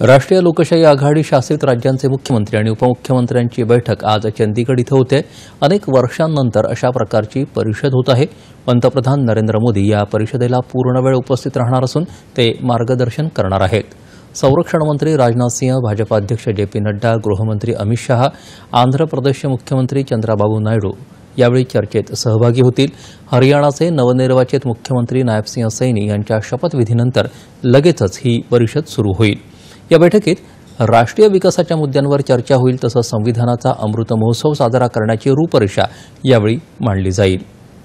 राष्ट्रीय लोकशाही आघाडी शासित राज्यांचे मुख्यमंत्री आणि उपमुख्यमंत्र्यांची बैठक आज चंदीगड इथं होते अनेक वर्षांनंतर अशा प्रकारची परिषद होत आहे पंतप्रधान नरेंद्र मोदी या परिषदेला पूर्णवेळ उपस्थित राहणार असून ते मार्गदर्शन करणार आहेत संरक्षण मंत्री राजनाथ सिंह भाजपा अध्यक्ष जे पी नड्डा गृहमंत्री अमित शहा आंध्र प्रदेशचे मुख्यमंत्री चंद्राबाबू नायडू यावेळी चर्चेत सहभागी होतील हरियाणाचे नवनिर्वाचित मुख्यमंत्री नायबसिंह सैनी यांच्या शपथविधीनंतर लगेचच ही परिषद सुरू होईल या बैठकीत राष्ट्रीय विकासाच्या मुद्द्यांवर चर्चा होईल तसंच संविधानाचा अमृत महोत्सव साजरा करण्याची रूपरेषा यावेळी मांडली जाईल